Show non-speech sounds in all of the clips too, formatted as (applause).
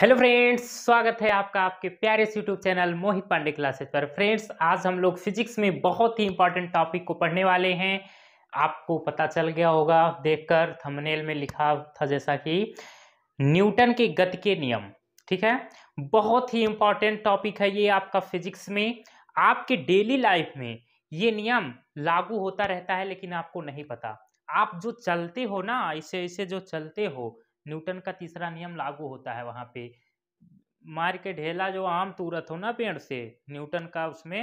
hello friends स्वागत है आपका आपके प्यारे YouTube channel Mohit Pandey classes पर फ्रेंड्स आज हम लोग फिजिक्स में बहुत ही इंपॉर्टेंट टॉपिक को पढ़ने वाले हैं आपको पता चल गया होगा देखकर थंबनेल में लिखा था जैसा कि न्यूटन के गति के नियम ठीक है बहुत ही इंपॉर्टेंट टॉपिक है ये आपका फिजिक्स में आपके डेली लाइफ में ये नियम लागू होता रहता है लेकिन आपको नहीं पता आप जो चलते हो ना ऐसे ऐसे जो चलते हो न्यूटन का तीसरा नियम लागू होता है वहाँ पे मार के ढेला जो आम तुरत हो ना पेड़ से न्यूटन का उसमें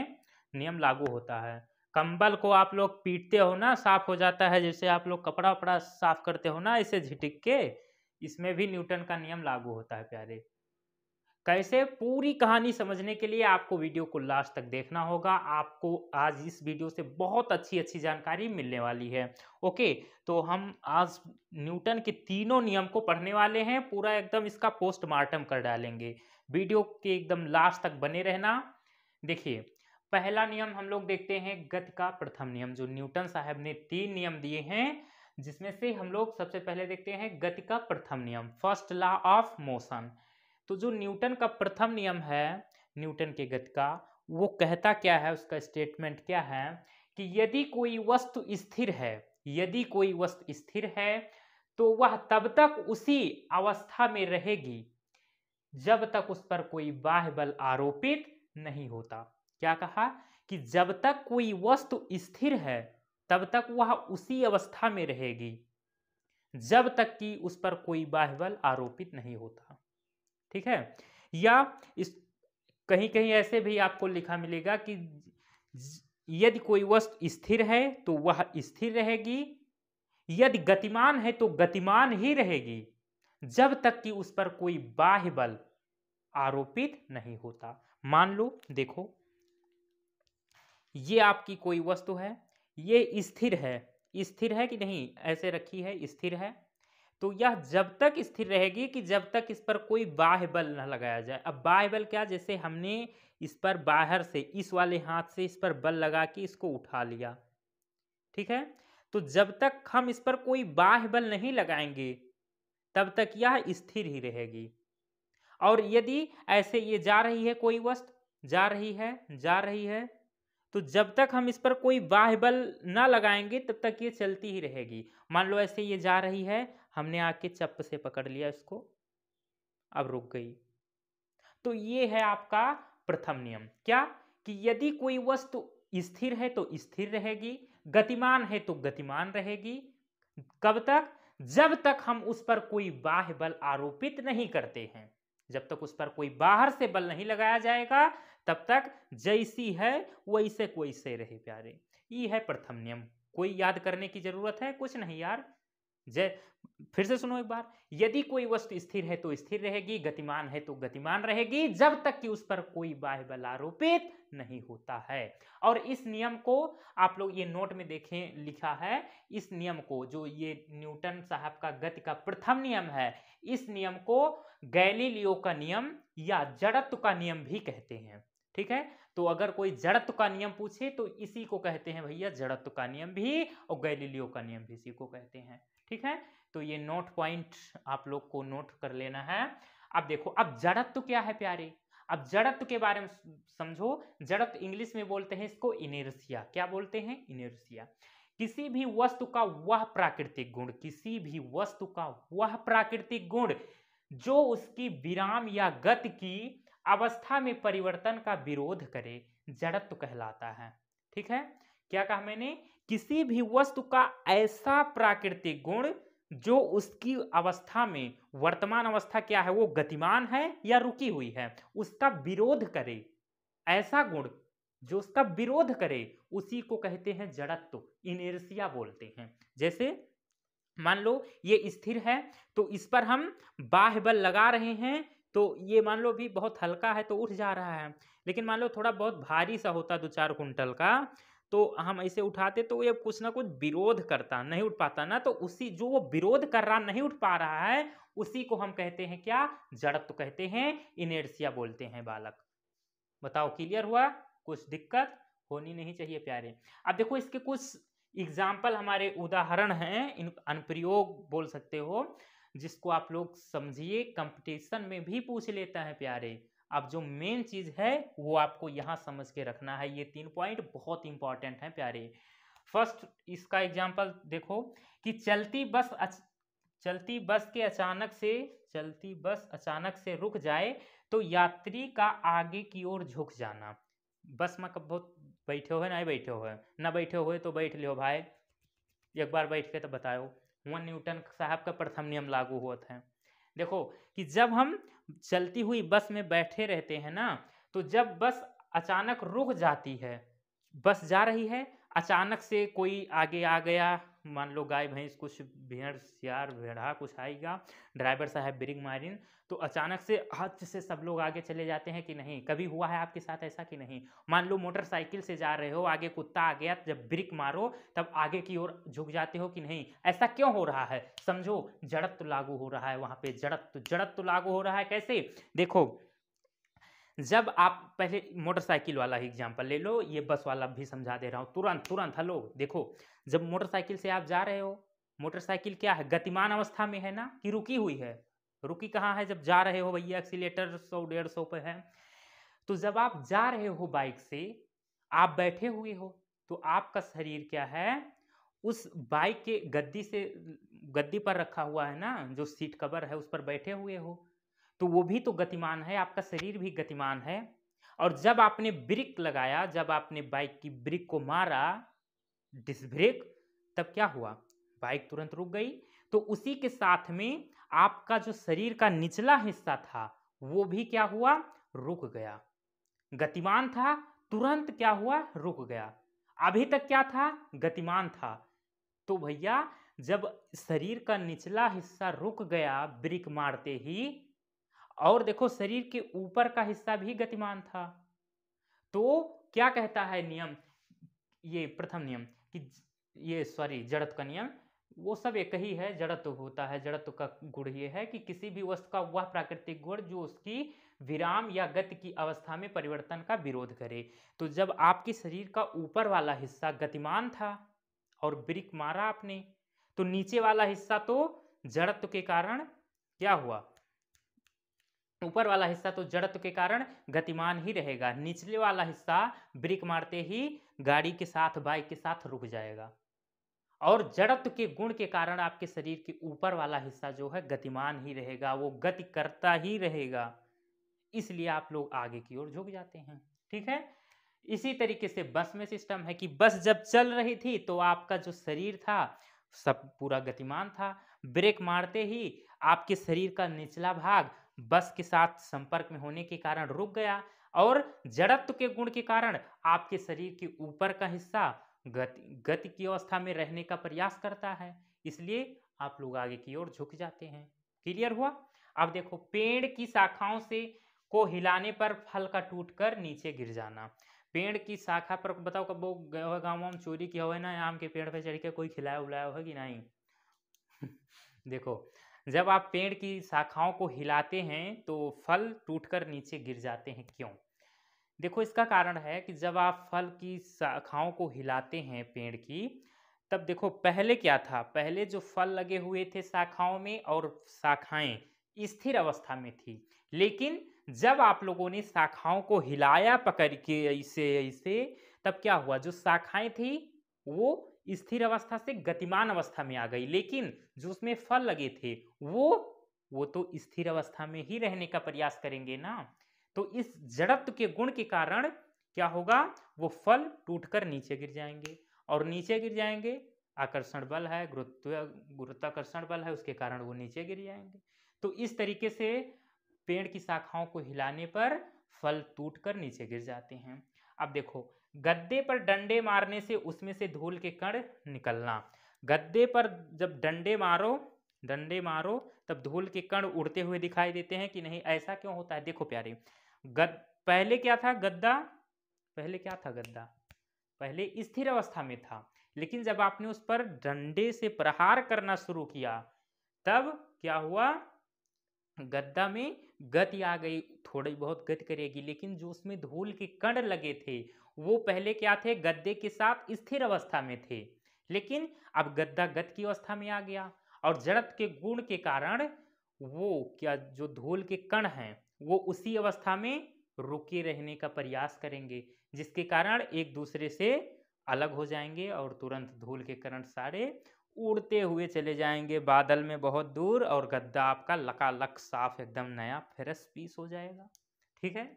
नियम लागू होता है कंबल को आप लोग पीटते हो ना साफ हो जाता है जैसे आप लोग कपड़ा वपड़ा साफ करते हो ना इसे झिटिक के इसमें भी न्यूटन का नियम लागू होता है प्यारे कैसे पूरी कहानी समझने के लिए आपको वीडियो को लास्ट तक देखना होगा आपको आज इस वीडियो से बहुत अच्छी अच्छी जानकारी मिलने वाली है ओके तो हम आज न्यूटन के तीनों नियम को पढ़ने वाले हैं पूरा एकदम इसका पोस्टमार्टम कर डालेंगे वीडियो के एकदम लास्ट तक बने रहना देखिए पहला नियम हम लोग देखते हैं गति का प्रथम नियम जो न्यूटन साहब ने तीन नियम दिए हैं जिसमें से हम लोग सबसे पहले देखते हैं गति का प्रथम नियम फर्स्ट लॉ ऑफ मोशन तो जो न्यूटन का प्रथम नियम है न्यूटन के गति का वो कहता क्या है उसका स्टेटमेंट क्या है कि यदि कोई वस्तु स्थिर है यदि कोई वस्तु स्थिर है तो वह तब तक उसी अवस्था में रहेगी जब तक उस पर कोई बाह्य बल आरोपित नहीं होता क्या कहा कि जब तक कोई वस्तु स्थिर है तब तक वह उसी अवस्था में रहेगी जब तक कि उस पर कोई बाह्य बल आरोपित नहीं होता ठीक है या इस कहीं कहीं ऐसे भी आपको लिखा मिलेगा कि यदि कोई वस्तु स्थिर है तो वह स्थिर रहेगी यदि गतिमान है तो गतिमान ही रहेगी जब तक कि उस पर कोई बाह्य बल आरोपित नहीं होता मान लो देखो ये आपकी कोई वस्तु है ये स्थिर है स्थिर है कि नहीं ऐसे रखी है स्थिर है तो यह जब तक स्थिर रहेगी कि जब तक इस पर कोई बाह्य बल न लगाया जाए अब बाह्य बल क्या जैसे हमने इस पर बाहर से इस वाले हाथ से इस पर बल लगा के इसको उठा लिया ठीक है तो जब तक हम इस पर कोई बाह्य बल नहीं लगाएंगे तब तक यह स्थिर ही रहेगी और यदि ऐसे ये जा रही है कोई वस्तु जा रही है जा रही है तो जब तक हम इस पर कोई बाह्य बल ना लगाएंगे तब तक ये चलती ही रहेगी मान लो ऐसे ये जा रही है हमने आके चप से पकड़ लिया इसको अब रुक गई तो ये है आपका प्रथम नियम क्या कि यदि कोई वस्तु स्थिर है तो स्थिर रहेगी गतिमान है तो गतिमान रहेगी कब तक जब तक हम उस पर कोई बाह्य बल आरोपित नहीं करते हैं जब तक उस पर कोई बाहर से बल नहीं लगाया जाएगा तब तक जैसी है वैसे कोई से रहे प्यारे ये है प्रथम नियम कोई याद करने की जरूरत है कुछ नहीं यार जय फिर से सुनो एक बार यदि कोई वस्तु स्थिर है तो स्थिर रहेगी गतिमान है तो गतिमान रहेगी जब तक कि उस पर कोई बाह्य बल आरोपित नहीं होता है और इस नियम को आप लोग ये नोट में देखें लिखा है इस नियम को जो ये न्यूटन साहब का गति का प्रथम नियम है इस नियम को गैलीलियो का नियम या जड़त्व का नियम भी कहते हैं ठीक है तो अगर कोई जड़त्व का नियम पूछे तो इसी को कहते हैं भैया जड़त्व का नियम भी और गैलीलियो का नियम भी इसी को कहते हैं ठीक है तो ये नोट पॉइंट आप लोग को नोट कर लेना है अब देखो अब जड़त्व क्या है प्यारे अब जड़त्व के बारे में समझो जड़त्व इंग्लिश में बोलते हैं इसको इनर्सिया क्या बोलते हैं इनर्सिया किसी भी वस्तु का वह प्राकृतिक गुण किसी भी वस्तु का वह प्राकृतिक गुण जो उसकी विराम या गत की अवस्था में परिवर्तन का विरोध करे जड़त्व कहलाता है ठीक है क्या कहा मैंने किसी भी वस्तु का ऐसा प्राकृतिक गुण जो उसकी अवस्था में वर्तमान अवस्था क्या है वो गतिमान है या रुकी हुई है उसका विरोध करे ऐसा गुण जो उसका विरोध करे उसी को कहते हैं जड़त्व इनर्सिया बोलते हैं जैसे मान लो ये स्थिर है तो इस पर हम बाह्य बल लगा रहे हैं तो ये मान लो भी बहुत हल्का है तो उठ जा रहा है लेकिन मान लो थोड़ा बहुत भारी सा होता दो चार कुंटल का तो हम ऐसे उठाते तो ये कुछ ना कुछ विरोध करता नहीं उठ पाता ना तो उसी जो वो विरोध कर रहा नहीं उठ पा रहा है उसी को हम कहते हैं क्या जड़त्व तो कहते हैं इनेर्सिया बोलते हैं बालक बताओ क्लियर हुआ कुछ दिक्कत होनी नहीं चाहिए प्यारे अब देखो इसके कुछ एग्जाम्पल हमारे उदाहरण हैं इन अनुप्रयोग बोल सकते हो जिसको आप लोग समझिए कंपटीशन में भी पूछ लेता है प्यारे अब जो मेन चीज़ है वो आपको यहाँ समझ के रखना है ये तीन पॉइंट बहुत इंपॉर्टेंट है प्यारे फर्स्ट इसका एग्जाम्पल देखो कि चलती बस अच, चलती बस के अचानक से चलती बस अचानक से रुक जाए तो यात्री का आगे की ओर झुक जाना बस में कब बहुत बैठे हो ना बैठे हो ना बैठे हुए तो बैठ लियो भाई एक बार बैठ के तो बताओ वन न्यूटन साहब का प्रथम नियम लागू हुआ था देखो कि जब हम चलती हुई बस में बैठे रहते हैं ना तो जब बस अचानक रुक जाती है बस जा रही है अचानक से कोई आगे आ गया मान लो गाय भैंस कुछ भेड़ सियार भेड़ा कुछ आएगा ड्राइवर साहब ब्रिंग मारिन तो अचानक से हद से सब लोग आगे चले जाते हैं कि नहीं कभी हुआ है आपके साथ ऐसा कि नहीं मान लो मोटरसाइकिल से जा रहे हो आगे कुत्ता आ गया जब ब्रिक मारो तब आगे की ओर झुक जाते हो कि नहीं ऐसा क्यों हो रहा है समझो जड़त तो लागू हो रहा है वहाँ पे जड़त तो जड़त तो लागू हो रहा है कैसे देखो जब आप पहले मोटरसाइकिल वाला ही एग्जाम्पल ले लो ये बस वाला भी समझा दे रहा हूँ तुरंत तुरंत हलो देखो जब मोटरसाइकिल से आप जा रहे हो मोटरसाइकिल क्या है गतिमान अवस्था में है ना कि रुकी हुई है रुकी कहाँ है जब जा रहे हो भैया एक्सीटर सौ डेढ़ सौ पर है तो जब आप जा रहे हो बाइक से आप बैठे हुए हो तो आपका शरीर क्या है उस बाइक के गद्दी से गद्दी पर रखा हुआ है ना जो सीट कवर है उस पर बैठे हुए हो तो वो भी तो गतिमान है आपका शरीर भी गतिमान है और जब आपने ब्रिक लगाया जब आपने बाइक की ब्रिक को मारा डिस ब्रेक तब क्या हुआ बाइक तुरंत रुक गई तो उसी के साथ में आपका जो शरीर का निचला हिस्सा था वो भी क्या हुआ रुक गया गतिमान था तुरंत क्या हुआ रुक गया अभी तक क्या था गतिमान था तो भैया जब शरीर का निचला हिस्सा रुक गया ब्रिक मारते ही और देखो शरीर के ऊपर का हिस्सा भी गतिमान था तो क्या कहता है नियम ये प्रथम नियम कि ये सॉरी जड़त का नियम वो सब एक ही है जड़त्व होता है जड़त्व का गुण ये है कि किसी भी वस्तु का वह प्राकृतिक गुण जो उसकी विराम या गति की अवस्था में परिवर्तन का विरोध करे तो जब आपके शरीर का ऊपर वाला हिस्सा गतिमान था और ब्रिक मारा आपने तो नीचे वाला हिस्सा तो जड़त्व के कारण क्या हुआ ऊपर वाला हिस्सा तो जड़त्व के कारण गतिमान ही रहेगा निचले वाला हिस्सा ब्रेक मारते ही गाड़ी के साथ बाइक के साथ रुक जाएगा और जड़त्व के गुण के कारण आपके शरीर के ऊपर वाला हिस्सा जो है गतिमान ही रहेगा वो गति करता ही रहेगा इसलिए आप लोग आगे की ओर झुक जाते हैं ठीक है इसी तरीके से बस में सिस्टम है कि बस जब चल रही थी तो आपका जो शरीर था सब पूरा गतिमान था ब्रेक मारते ही आपके शरीर का निचला भाग बस के साथ संपर्क में होने के कारण रुक गया और जड़त्व के गुण के कारण आपके शरीर के ऊपर का हिस्सा गति गति की अवस्था में रहने का प्रयास करता है इसलिए आप लोग आगे की ओर झुक जाते हैं क्लियर हुआ अब देखो पेड़ की शाखाओं से को हिलाने पर फल का टूटकर नीचे गिर जाना पेड़ की शाखा पर बताओ कब वो गए हो गाँव वाम चोरी किया हुआ ना आम के पेड़ पे चढ़ के कोई खिलाया उलाया होगा कि नहीं (laughs) देखो जब आप पेड़ की शाखाओं को हिलाते हैं तो फल टूटकर नीचे गिर जाते हैं क्यों देखो इसका कारण है कि जब आप फल की शाखाओं को हिलाते हैं पेड़ की तब देखो पहले क्या था पहले जो फल लगे हुए थे शाखाओं में और शाखाएं स्थिर अवस्था में थी लेकिन जब आप लोगों ने शाखाओं को हिलाया पकड़ के ऐसे ऐसे तब क्या हुआ जो शाखाएं थी वो स्थिर अवस्था से गतिमान अवस्था में आ गई लेकिन जो उसमें फल लगे थे वो वो तो स्थिर अवस्था में ही रहने का प्रयास करेंगे ना तो इस जड़त्व के गुण के कारण क्या होगा वो फल टूटकर नीचे गिर जाएंगे और नीचे गिर जाएंगे आकर्षण बल है गुरुत्व गुरुत्वाकर्षण बल है उसके कारण वो नीचे गिर जाएंगे तो इस तरीके से पेड़ की शाखाओं को हिलाने पर फल टूट कर नीचे गिर जाते हैं अब देखो गद्दे पर डंडे मारने से उसमें से धूल के कण निकलना गद्दे पर जब डंडे मारो डंडे मारो तब धूल के कण उड़ते हुए दिखाई देते हैं कि नहीं ऐसा क्यों होता है देखो प्यारे गद पहले क्या था गद्दा पहले क्या था गद्दा पहले स्थिर अवस्था में था लेकिन जब आपने उस पर डंडे से प्रहार करना शुरू किया तब क्या हुआ गद्दा में गति आ गई थोड़ी बहुत गति करेगी लेकिन जो उसमें धूल के कण लगे थे वो पहले क्या थे गद्दे के साथ स्थिर अवस्था में थे लेकिन अब गद्दा गद की अवस्था में आ गया और जड़त के गुण के कारण वो क्या जो धूल के कण हैं वो उसी अवस्था में रुके रहने का प्रयास करेंगे जिसके कारण एक दूसरे से अलग हो जाएंगे और तुरंत धूल के कारण सारे उड़ते हुए चले जाएंगे बादल में बहुत दूर और गद्दा आपका लकालक साफ एकदम नया फ्रेश पीस हो जाएगा ठीक है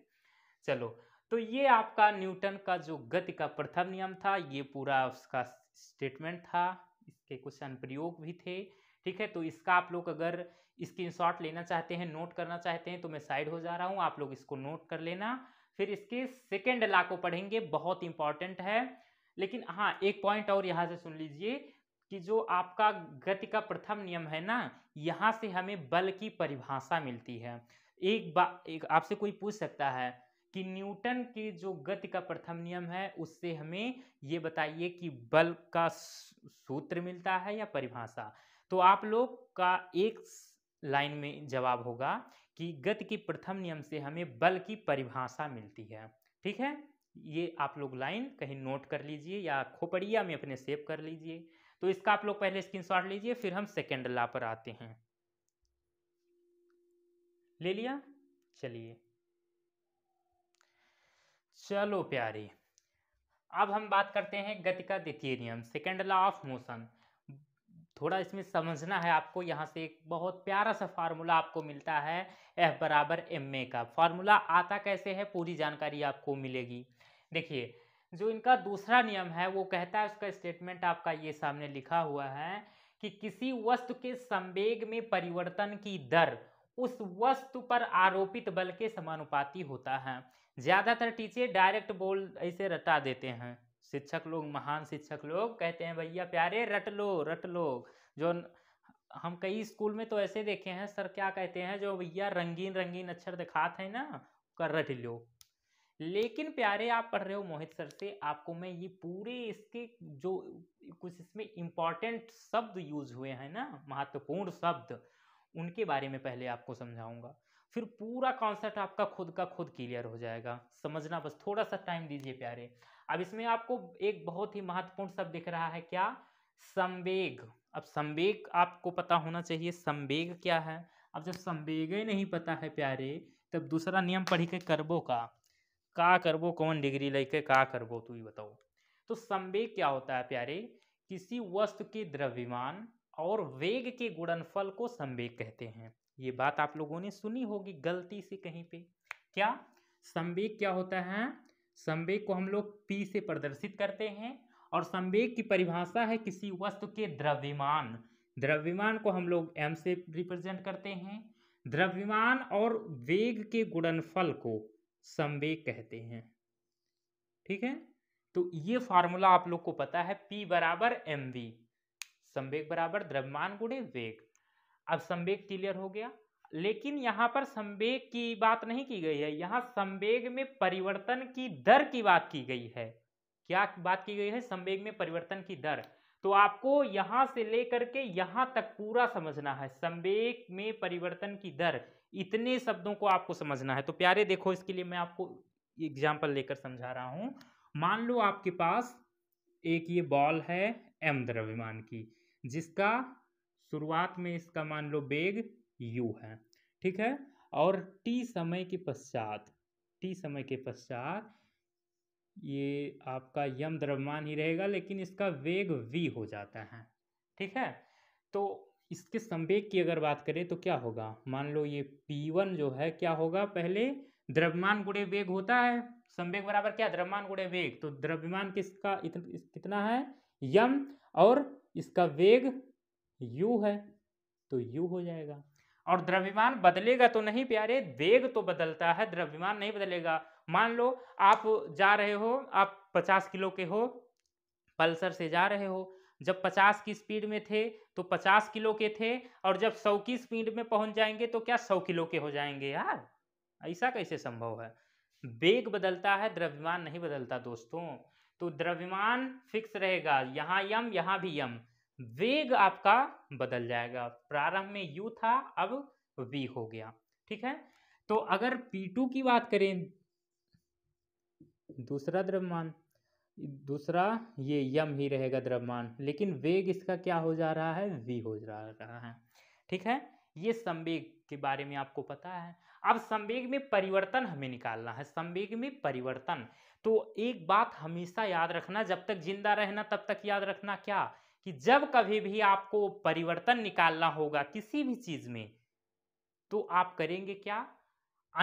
चलो तो ये आपका न्यूटन का जो गति का प्रथम नियम था ये पूरा उसका स्टेटमेंट था इसके कुछ अनुप्रयोग भी थे ठीक है तो इसका आप लोग अगर स्क्रीन शॉट लेना चाहते हैं नोट करना चाहते हैं तो मैं साइड हो जा रहा हूँ आप लोग इसको नोट कर लेना फिर इसके सेकेंड ला को पढ़ेंगे बहुत इंपॉर्टेंट है लेकिन हाँ एक पॉइंट और यहाँ से सुन लीजिए कि जो आपका गति का प्रथम नियम है ना यहाँ से हमें बल की परिभाषा मिलती है एक एक आपसे कोई पूछ सकता है कि न्यूटन के जो गति का प्रथम नियम है उससे हमें ये बताइए कि बल का सूत्र मिलता है या परिभाषा तो आप लोग का एक लाइन में जवाब होगा कि गति के प्रथम नियम से हमें बल की परिभाषा मिलती है ठीक है ये आप लोग लाइन कहीं नोट कर लीजिए या खोपड़िया में अपने सेव कर लीजिए तो इसका आप लोग पहले स्क्रीनशॉट लीजिए फिर हम सेकेंड ला पर आते हैं ले लिया चलिए चलो प्यारे अब हम बात करते हैं गति का द्वितीय नियम सेकेंड लॉ ऑफ मोशन थोड़ा इसमें समझना है आपको यहाँ से एक बहुत प्यारा सा फार्मूला आपको मिलता है एफ बराबर एम ए का फार्मूला आता कैसे है पूरी जानकारी आपको मिलेगी देखिए जो इनका दूसरा नियम है वो कहता है उसका स्टेटमेंट आपका ये सामने लिखा हुआ है कि किसी वस्तु के संवेग में परिवर्तन की दर उस वस्तु पर आरोपित बल के समानुपाती होता है ज़्यादातर टीचर डायरेक्ट बोल ऐसे रटा देते हैं शिक्षक लोग महान शिक्षक लोग कहते हैं भैया प्यारे रट लो रट लो जो हम कई स्कूल में तो ऐसे देखे हैं सर क्या कहते हैं जो भैया रंगीन रंगीन अक्षर दिखाते हैं ना कर रट लो लेकिन प्यारे आप पढ़ रहे हो मोहित सर से आपको मैं ये पूरे इसके जो कुछ इसमें इम्पॉर्टेंट शब्द यूज हुए हैं ना महत्वपूर्ण शब्द उनके बारे में पहले आपको समझाऊंगा फिर पूरा कॉन्सेप्ट आपका खुद का खुद क्लियर हो जाएगा समझना बस थोड़ा सा टाइम दीजिए प्यारे अब इसमें आपको एक बहुत ही महत्वपूर्ण शब्द दिख रहा है क्या संवेग अब संवेग आपको पता होना चाहिए संवेग क्या है अब जब संवेग नहीं पता है प्यारे तब दूसरा नियम पढ़ी के करबो का का करबो कौन डिग्री लेके का करबो तू ही बताओ तो संवेग क्या होता है प्यारे किसी वस्तु के द्रव्यमान और वेग के गुणनफल को संवेग कहते हैं ये बात आप लोगों ने सुनी होगी गलती से कहीं पे क्या संवेग क्या होता है संवेग को हम लोग पी से प्रदर्शित करते हैं और संवेग की परिभाषा है किसी वस्तु के द्रव्यमान द्रव्यमान को हम लोग एम से रिप्रेजेंट करते हैं द्रव्यमान और वेग के गुणनफल को संवेग कहते हैं ठीक है तो ये फार्मूला आप लोग को पता है पी बराबर एम वी संवेग बराबर द्रव्यमान गुणे वेग अब संवेग क्लियर हो गया लेकिन यहाँ पर संवेग की बात नहीं की गई है यहाँ संवेग में परिवर्तन की दर की बात की गई है क्या बात की गई है संवेग में परिवर्तन की दर तो आपको यहाँ से लेकर के यहाँ तक पूरा समझना है संवेग में परिवर्तन की दर इतने शब्दों को आपको समझना है तो प्यारे देखो इसके लिए मैं आपको एग्जाम्पल लेकर समझा रहा हूँ मान लो आपके पास एक ये बॉल है एम द्रव्यमान की जिसका शुरुआत में इसका मान लो वेग यू है ठीक है और टी समय के पश्चात टी समय के पश्चात ये आपका यम द्रव्यमान ही रहेगा लेकिन इसका वेग वी हो जाता है ठीक है तो इसके संवेग की अगर बात करें तो क्या होगा मान लो ये P1 जो है क्या होगा पहले द्रव्यमान गुड़े वेग होता है संवेग बराबर क्या द्रव्यमान गुड़े वेग तो द्रव्यमान किसका इतना कितना है यम और इसका वेग यू है तो यू हो जाएगा और द्रव्यमान बदलेगा तो नहीं प्यारे वेग तो बदलता है द्रव्यमान नहीं बदलेगा मान लो आप जा रहे हो आप पचास किलो के हो पल्सर से जा रहे हो जब 50 की स्पीड में थे तो 50 किलो के थे और जब 100 की स्पीड में पहुंच जाएंगे तो क्या 100 किलो के हो जाएंगे यार ऐसा कैसे संभव है वेग बदलता है द्रव्यमान नहीं बदलता दोस्तों तो द्रव्यमान फिक्स रहेगा यहाँ यम यहाँ भी यम वेग आपका बदल जाएगा प्रारंभ में यू था अब वी हो गया ठीक है तो अगर टू की बात करें दूसरा द्रव्यमान दूसरा ये यम ही रहेगा द्रव्यमान लेकिन वेग इसका क्या हो जा रहा है वी हो जा रहा है ठीक है ये संवेग के बारे में आपको पता है अब संवेग में परिवर्तन हमें निकालना है संवेग में परिवर्तन तो एक बात हमेशा याद रखना जब तक जिंदा रहना तब तक याद रखना क्या कि जब कभी भी आपको परिवर्तन निकालना होगा किसी भी चीज़ में तो आप करेंगे क्या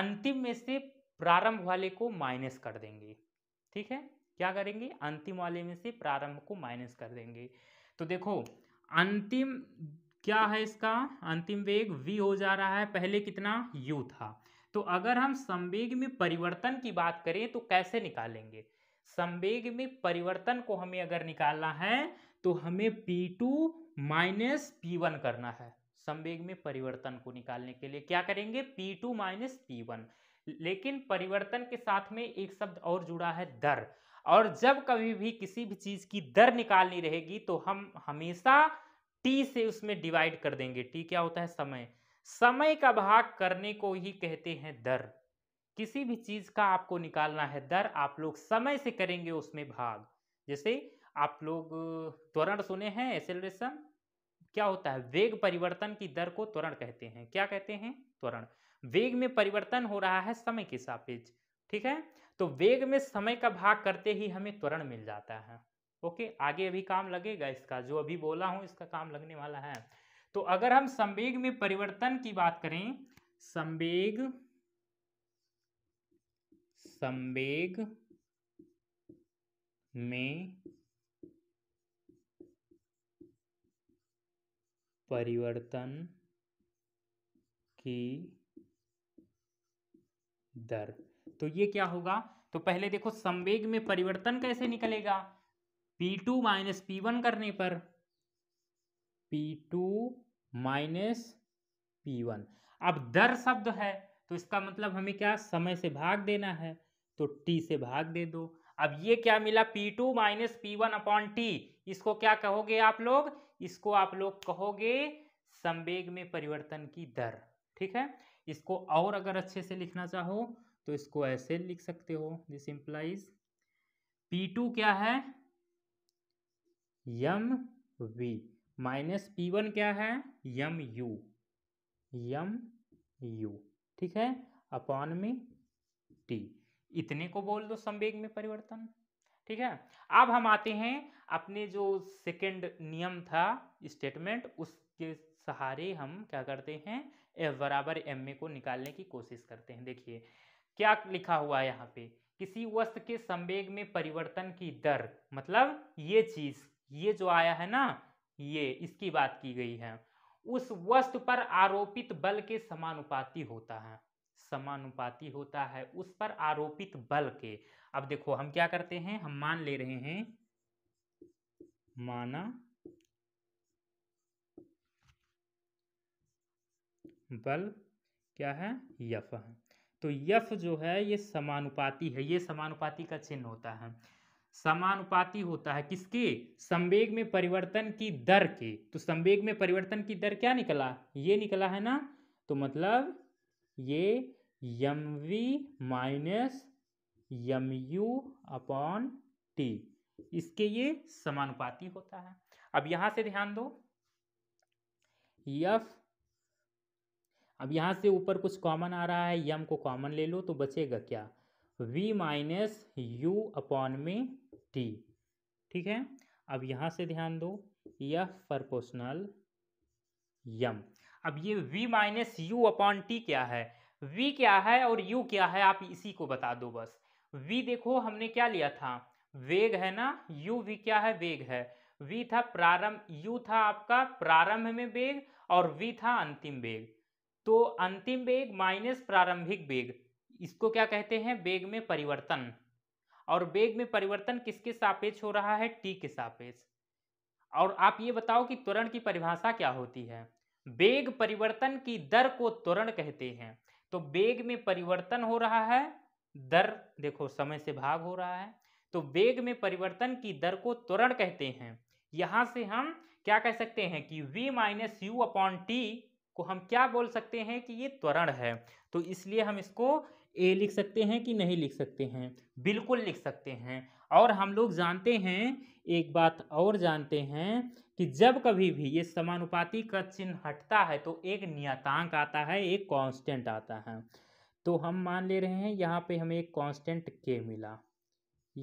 अंतिम में से प्रारंभ वाले को माइनस कर देंगे ठीक है क्या करेंगे अंतिम वाले में से प्रारंभ को माइनस कर देंगे तो देखो अंतिम क्या है इसका अंतिम वेग v हो जा रहा है पहले कितना u था तो अगर हम संवेग में परिवर्तन की बात करें तो कैसे निकालेंगे संवेग में परिवर्तन को हमें अगर निकालना है तो हमें P2 माइनस वन करना है संवेग में परिवर्तन को निकालने के लिए क्या करेंगे P2 टू माइनस पी लेकिन परिवर्तन के साथ में एक शब्द और जुड़ा है दर और जब कभी भी किसी भी चीज की दर निकालनी रहेगी तो हम हमेशा टी से उसमें डिवाइड कर देंगे टी क्या होता है समय समय का भाग करने को ही कहते हैं दर किसी भी चीज का आपको निकालना है दर आप लोग समय से करेंगे उसमें भाग जैसे आप लोग त्वरण सुने हैं एसेलरेशन क्या होता है वेग परिवर्तन की दर को त्वरण कहते हैं क्या कहते हैं त्वरण वेग में परिवर्तन हो रहा है समय के सापेक्ष ठीक है तो वेग में समय का भाग करते ही हमें त्वरण मिल जाता है ओके आगे अभी काम लगेगा इसका जो अभी बोला हूं इसका काम लगने वाला है तो अगर हम संवेग में परिवर्तन की बात करें संवेग संवेग में परिवर्तन की दर तो ये क्या होगा तो पहले देखो संवेग में परिवर्तन कैसे निकलेगा P2 टू माइनस पी करने पर P2 टू माइनस पी अब दर शब्द है तो इसका मतलब हमें क्या समय से भाग देना है तो T से भाग दे दो अब ये क्या मिला P2 two minus P one upon t इसको क्या कहोगे आप लोग इसको आप लोग कहोगे संवेग में परिवर्तन की दर ठीक है इसको और अगर अच्छे से लिखना चाहो तो इसको ऐसे लिख सकते हो दिस इंप्लाइज पी टू क्या है m v minus P one क्या है यम यू यम यू ठीक है अपॉन में टी इतने को बोल दो संवेग में परिवर्तन ठीक है अब हम आते हैं अपने जो सेकंड नियम था स्टेटमेंट उसके सहारे हम क्या करते हैं एफ बराबर एम ए को निकालने की कोशिश करते हैं देखिए क्या लिखा हुआ है यहाँ पे किसी वस्तु के संवेग में परिवर्तन की दर मतलब ये चीज ये जो आया है ना ये इसकी बात की गई है उस वस्तु पर आरोपित बल के समानुपाती होता है समानुपाती होता है उस पर आरोपित बल के अब देखो हम क्या करते हैं हम मान ले रहे हैं माना बल क्या है यफ है तो यफ जो है ये समानुपाती है ये समानुपाती का चिन्ह होता है समानुपाती होता है किसके संवेग में परिवर्तन की दर के तो संवेग में परिवर्तन की दर क्या निकला ये निकला है ना तो मतलब ये m v minus m u upon t इसके ये समानुपाती होता है अब यहां से ध्यान दो यफ अब यहां से ऊपर कुछ कॉमन आ रहा है यम को कॉमन ले लो तो बचेगा क्या v माइनस यू अपॉन में टी ठीक है अब यहां से ध्यान दो यफ परपोशनल यम अब ये v minus u upon t क्या है v क्या है और u क्या है आप इसी को बता दो बस v देखो हमने क्या लिया था वेग है ना u v क्या है वेग है v था प्रारंभ u था आपका प्रारंभ में वेग और v था अंतिम वेग तो अंतिम वेग माइनस प्रारंभिक वेग इसको क्या कहते हैं वेग में परिवर्तन और वेग में परिवर्तन किसके सापेक्ष हो रहा है टी के सापेक्ष और आप ये बताओ कि त्वरण की परिभाषा क्या होती है वेग परिवर्तन की दर को त्वरण कहते हैं तो वेग में परिवर्तन हो रहा है दर देखो समय से भाग हो रहा है तो वेग में परिवर्तन की दर को त्वरण कहते हैं यहाँ से हम क्या कह सकते हैं कि v minus u upon t को हम क्या बोल सकते हैं कि ये त्वरण है तो इसलिए हम इसको ए लिख सकते हैं कि नहीं लिख सकते हैं बिल्कुल लिख सकते हैं और हम लोग जानते हैं एक बात और जानते हैं कि जब कभी भी ये समानुपाती का चिन्ह हटता है तो एक नियतांक आता है एक कांस्टेंट आता है तो हम मान ले रहे हैं यहाँ पे हमें एक कांस्टेंट के मिला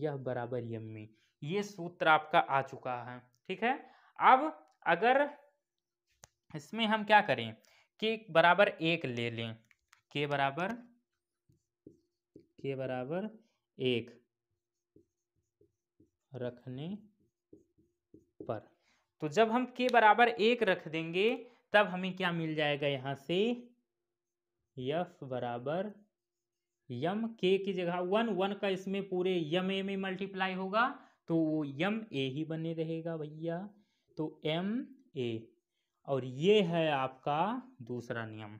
यह बराबर यम्मी ये सूत्र आपका आ चुका है ठीक है अब अगर इसमें हम क्या करें के बराबर एक ले लें के बराबर के बराबर एक रखने पर तो जब हम के बराबर एक रख देंगे तब हमें क्या मिल जाएगा यहाँ से यफ बराबर यम के की जगह वन वन का इसमें पूरे यम ए में मल्टीप्लाई होगा तो वो यम ए ही बने रहेगा भैया तो एम ए और ये है आपका दूसरा नियम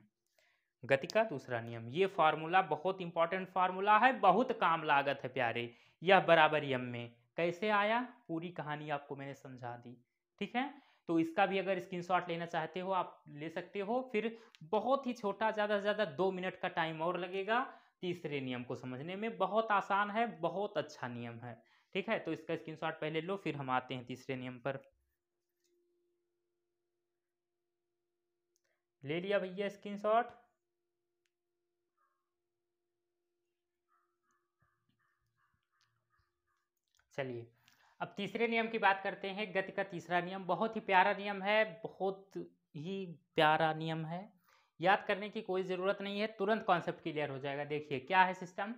गति का दूसरा नियम ये फार्मूला बहुत इंपॉर्टेंट फार्मूला है बहुत काम लागत है प्यारे यह बराबर यम में कैसे आया पूरी कहानी आपको मैंने समझा दी ठीक है तो इसका भी अगर स्क्रीनशॉट लेना चाहते हो आप ले सकते हो फिर बहुत ही छोटा ज़्यादा से ज़्यादा दो मिनट का टाइम और लगेगा तीसरे नियम को समझने में बहुत आसान है बहुत अच्छा नियम है ठीक है तो इसका स्क्रीन पहले लो फिर हम आते हैं तीसरे नियम पर ले लिया भैया स्क्रीनशॉट चलिए अब तीसरे नियम की बात करते हैं गति का तीसरा नियम बहुत ही प्यारा नियम है बहुत ही प्यारा नियम है याद करने की कोई ज़रूरत नहीं है तुरंत कॉन्सेप्ट क्लियर हो जाएगा देखिए क्या है सिस्टम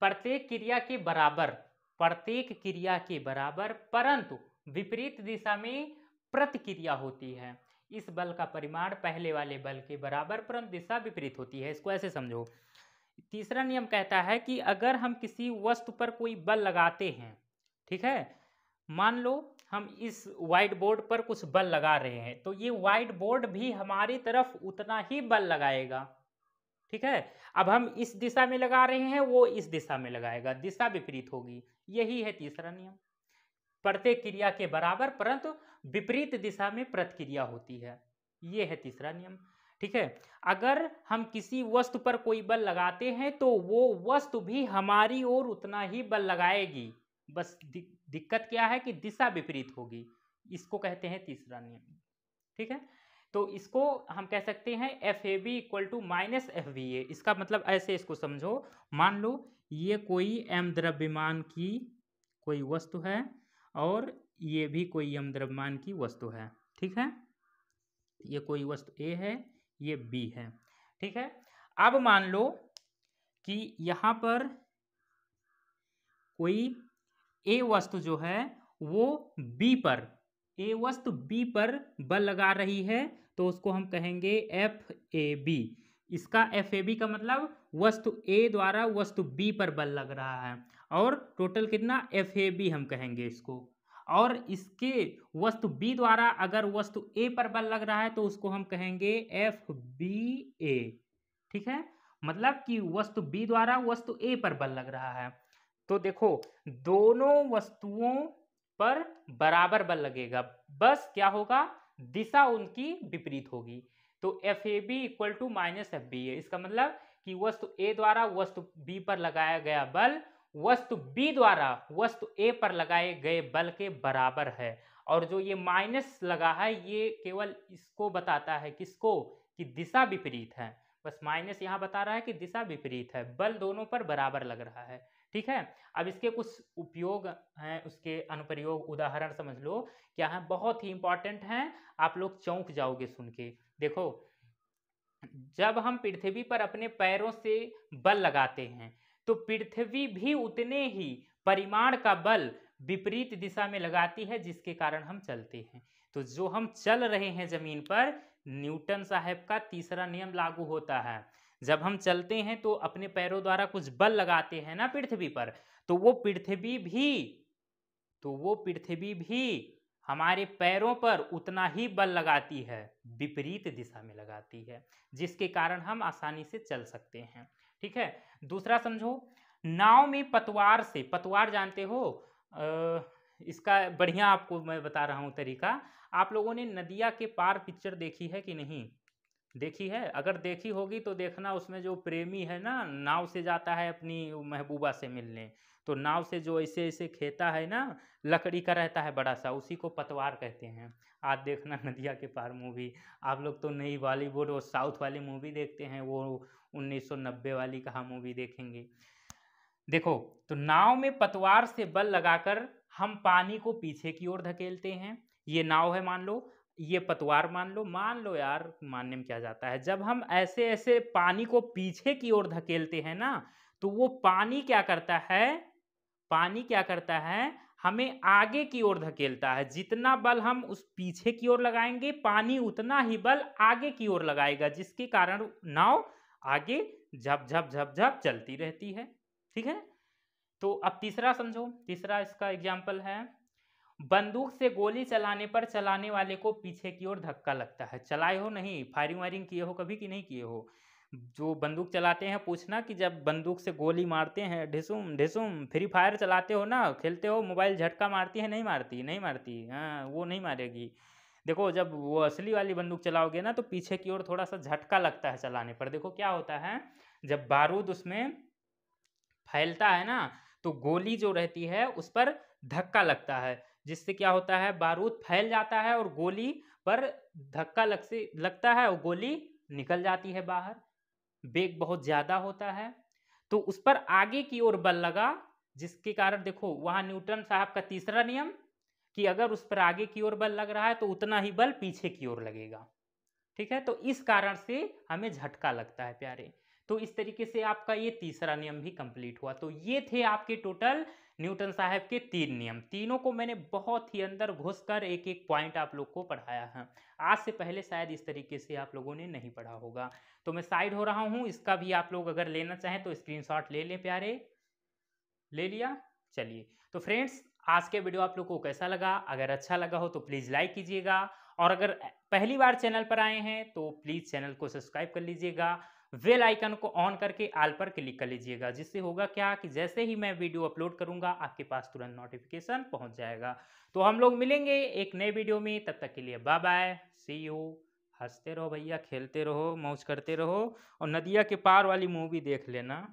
प्रत्येक क्रिया के बराबर प्रत्येक क्रिया के बराबर परंतु विपरीत दिशा में प्रतिक्रिया होती है इस बल का परिमाण पहले वाले बल के बराबर परंतु दिशा विपरीत होती है इसको ऐसे समझो तीसरा नियम कहता है कि अगर हम किसी वस्तु पर कोई बल लगाते हैं ठीक है मान लो हम इस वाइट बोर्ड पर कुछ बल लगा रहे हैं तो ये वाइट बोर्ड भी हमारी तरफ उतना ही बल लगाएगा ठीक है अब हम इस दिशा में लगा रहे हैं वो इस दिशा में लगाएगा दिशा विपरीत होगी यही है तीसरा नियम क्रिया के बराबर परंतु विपरीत दिशा में प्रतिक्रिया होती है ये है तीसरा नियम ठीक है अगर हम किसी वस्तु पर कोई बल लगाते हैं तो वो वस्तु भी हमारी ओर उतना ही बल लगाएगी बस दि, दिक्कत क्या है कि दिशा विपरीत होगी इसको कहते हैं तीसरा नियम ठीक है तो इसको हम कह सकते हैं F A B equal to minus F B A इसका मतलब ऐसे इसको समझो मान लो ये कोई एम द्रव्यमान की कोई वस्तु है और ये भी कोई एम द्रव्यमान की वस्तु है ठीक है ये कोई वस्तु ए है ये बी है ठीक है अब मान लो कि यहाँ पर कोई ए वस्तु जो है वो बी पर ए वस्तु बी पर बल लगा रही है तो उसको हम कहेंगे एफ ए बी इसका एफ ए बी का मतलब वस्तु ए द्वारा वस्तु बी पर बल लग रहा है और टोटल कितना एफ ए बी हम कहेंगे इसको और इसके वस्तु बी द्वारा अगर वस्तु ए पर बल लग रहा है तो उसको हम कहेंगे एफ बी ए ठीक है मतलब कि वस्तु बी द्वारा वस्तु ए पर बल लग रहा है तो देखो दोनों वस्तुओं पर बराबर बल लगेगा बस क्या होगा दिशा उनकी विपरीत होगी तो F A B equal to minus F B है इसका मतलब कि वस्तु ए द्वारा वस्तु बी पर लगाया गया बल वस्तु बी द्वारा वस्तु ए पर लगाए गए बल के बराबर है और जो ये माइनस लगा है ये केवल इसको बताता है किसको कि दिशा विपरीत है बस माइनस यहाँ बता रहा है कि दिशा विपरीत है बल दोनों पर बराबर लग रहा है ठीक है अब इसके कुछ उपयोग हैं उसके अनुप्रयोग उदाहरण समझ लो क्या है बहुत ही इंपॉर्टेंट हैं आप लोग चौंक जाओगे सुन के देखो जब हम पृथ्वी पर अपने पैरों से बल लगाते हैं तो पृथ्वी भी उतने ही परिमाण का बल विपरीत दिशा में लगाती है जिसके कारण हम चलते हैं तो जो हम चल रहे हैं जमीन पर न्यूटन साहब का तीसरा नियम लागू होता है जब हम चलते हैं तो अपने पैरों द्वारा कुछ बल लगाते हैं ना पृथ्वी पर तो वो पृथ्वी भी तो वो पृथ्वी भी हमारे पैरों पर उतना ही बल लगाती है विपरीत दिशा में लगाती है जिसके कारण हम आसानी से चल सकते हैं ठीक है दूसरा समझो नाव में पतवार से पतवार जानते हो आ, इसका बढ़िया आपको मैं बता रहा हूँ तरीका आप लोगों ने नदिया के पार पिक्चर देखी है कि नहीं देखी है अगर देखी होगी तो देखना उसमें जो प्रेमी है ना नाव से जाता है अपनी महबूबा से मिलने तो नाव से जो ऐसे ऐसे खेता है ना लकड़ी का रहता है बड़ा सा उसी को पतवार कहते हैं आज देखना (laughs) नदिया के पार मूवी आप लोग तो नई बॉलीवुड और साउथ वाली मूवी देखते हैं वो 1990 वाली कहा मूवी देखेंगे देखो तो नाव में पतवार से बल लगाकर हम पानी को पीछे की ओर धकेलते हैं ये नाव है मान लो ये पतवार मान लो मान लो यार मानने में क्या जाता है जब हम ऐसे ऐसे पानी को पीछे की ओर धकेलते हैं ना तो वो पानी क्या करता है पानी क्या करता है हमें आगे की ओर धकेलता है जितना बल हम उस पीछे की ओर लगाएंगे पानी उतना ही बल आगे की ओर लगाएगा जिसके कारण नाव आगे झप झप झप चलती रहती है ठीक है तो अब तीसरा समझो तीसरा इसका एग्जाम्पल है बंदूक से गोली चलाने पर चलाने वाले को पीछे की ओर धक्का लगता है चलाए हो नहीं फायरिंग वायरिंग किए हो कभी कि नहीं किए हो जो बंदूक चलाते हैं पूछना कि जब बंदूक से गोली मारते हैं ढिसुम ढिसुम फ्री फायर चलाते हो ना खेलते हो मोबाइल झटका मारती है नहीं मारती नहीं मारती हाँ वो नहीं मारेगी देखो जब वो असली वाली बंदूक चलाओगे ना तो पीछे की ओर थोड़ा सा झटका लगता है चलाने पर देखो क्या होता है जब बारूद उसमें फैलता है ना तो गोली जो रहती है उस पर धक्का लगता है जिससे क्या होता है बारूद फैल जाता है और गोली पर धक्का लग से लगता है और गोली निकल जाती है बाहर बेग बहुत ज़्यादा होता है तो उस पर आगे की ओर बल लगा जिसके कारण देखो वहाँ न्यूटन साहब का तीसरा नियम कि अगर उस पर आगे की ओर बल लग रहा है तो उतना ही बल पीछे की ओर लगेगा ठीक है तो इस कारण से हमें झटका लगता है प्यारे तो इस तरीके से आपका ये तीसरा नियम भी कंप्लीट हुआ तो ये थे आपके टोटल न्यूटन साहब के तीन नियम तीनों को मैंने बहुत ही अंदर घुस कर एक एक पॉइंट आप लोग को पढ़ाया है आज से पहले शायद इस तरीके से आप लोगों ने नहीं पढ़ा होगा तो मैं साइड हो रहा हूँ इसका भी आप लोग अगर लेना चाहें तो स्क्रीन ले लें प्यारे ले लिया चलिए तो फ्रेंड्स आज के वीडियो आप लोग को कैसा लगा अगर अच्छा लगा हो तो प्लीज़ लाइक कीजिएगा और अगर पहली बार चैनल पर आए हैं तो प्लीज़ चैनल को सब्सक्राइब कर लीजिएगा वेल आइकन को ऑन करके आल पर क्लिक कर लीजिएगा जिससे होगा क्या कि जैसे ही मैं वीडियो अपलोड करूंगा आपके पास तुरंत नोटिफिकेशन पहुंच जाएगा तो हम लोग मिलेंगे एक नए वीडियो में तब तक के लिए बाय बाय सी यू हंसते रहो भैया खेलते रहो मौज करते रहो और नदिया के पार वाली मूवी देख लेना